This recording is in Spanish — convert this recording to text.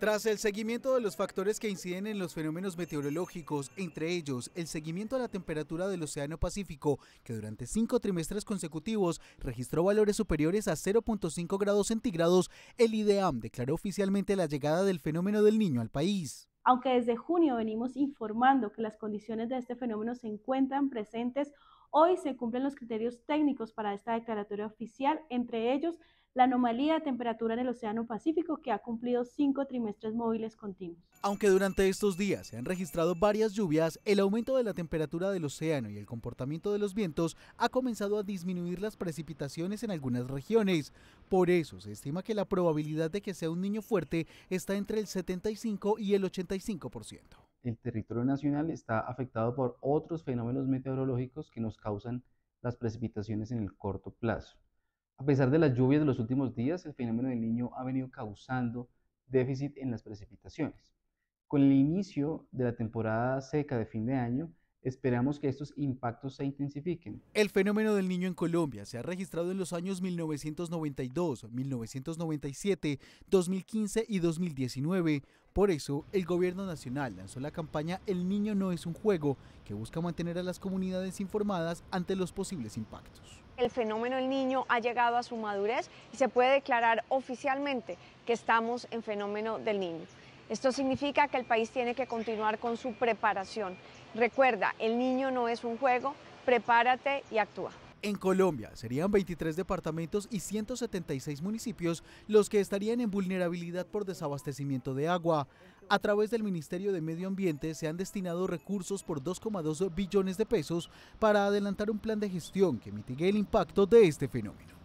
Tras el seguimiento de los factores que inciden en los fenómenos meteorológicos, entre ellos el seguimiento a la temperatura del Océano Pacífico, que durante cinco trimestres consecutivos registró valores superiores a 0.5 grados centígrados, el IDEAM declaró oficialmente la llegada del fenómeno del niño al país. Aunque desde junio venimos informando que las condiciones de este fenómeno se encuentran presentes, hoy se cumplen los criterios técnicos para esta declaratoria oficial, entre ellos la anomalía de temperatura en el Océano Pacífico que ha cumplido cinco trimestres móviles continuos. Aunque durante estos días se han registrado varias lluvias, el aumento de la temperatura del océano y el comportamiento de los vientos ha comenzado a disminuir las precipitaciones en algunas regiones. Por eso se estima que la probabilidad de que sea un niño fuerte está entre el 75 y el 85%. El territorio nacional está afectado por otros fenómenos meteorológicos que nos causan las precipitaciones en el corto plazo. A pesar de las lluvias de los últimos días, el fenómeno del niño ha venido causando déficit en las precipitaciones. Con el inicio de la temporada seca de fin de año, Esperamos que estos impactos se intensifiquen. El fenómeno del niño en Colombia se ha registrado en los años 1992, 1997, 2015 y 2019. Por eso, el gobierno nacional lanzó la campaña El niño no es un juego, que busca mantener a las comunidades informadas ante los posibles impactos el fenómeno del Niño ha llegado a su madurez y se puede declarar oficialmente que estamos en fenómeno del Niño. Esto significa que el país tiene que continuar con su preparación. Recuerda, el niño no es un juego, prepárate y actúa. En Colombia serían 23 departamentos y 176 municipios los que estarían en vulnerabilidad por desabastecimiento de agua. A través del Ministerio de Medio Ambiente se han destinado recursos por 2,2 billones de pesos para adelantar un plan de gestión que mitigue el impacto de este fenómeno.